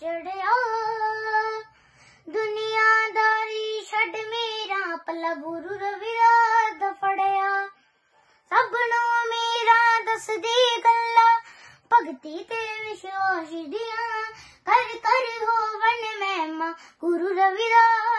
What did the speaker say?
ਚੜਿਆ ਦੁਨੀਆਦਾਰੀ ਛੱਡ ਮੇਰਾ ਪੱਲਾ ਗੁਰੂ ਰਵਿਦਾਸ ਦਾ ਫੜਿਆ ਸਭ ਨੂੰ ਮੇਰਾ ਦੱਸਦੀ ਗੱਲਾਂ ਭਗਤੀ ਤੇ ਵਿਸ਼ਵਾਸ ਦੀਆਂ ਕਰ ਕਰ ਹੋਵਣ ਮਹਿਮਾ ਗੁਰੂ ਰਵਿਦਾਸ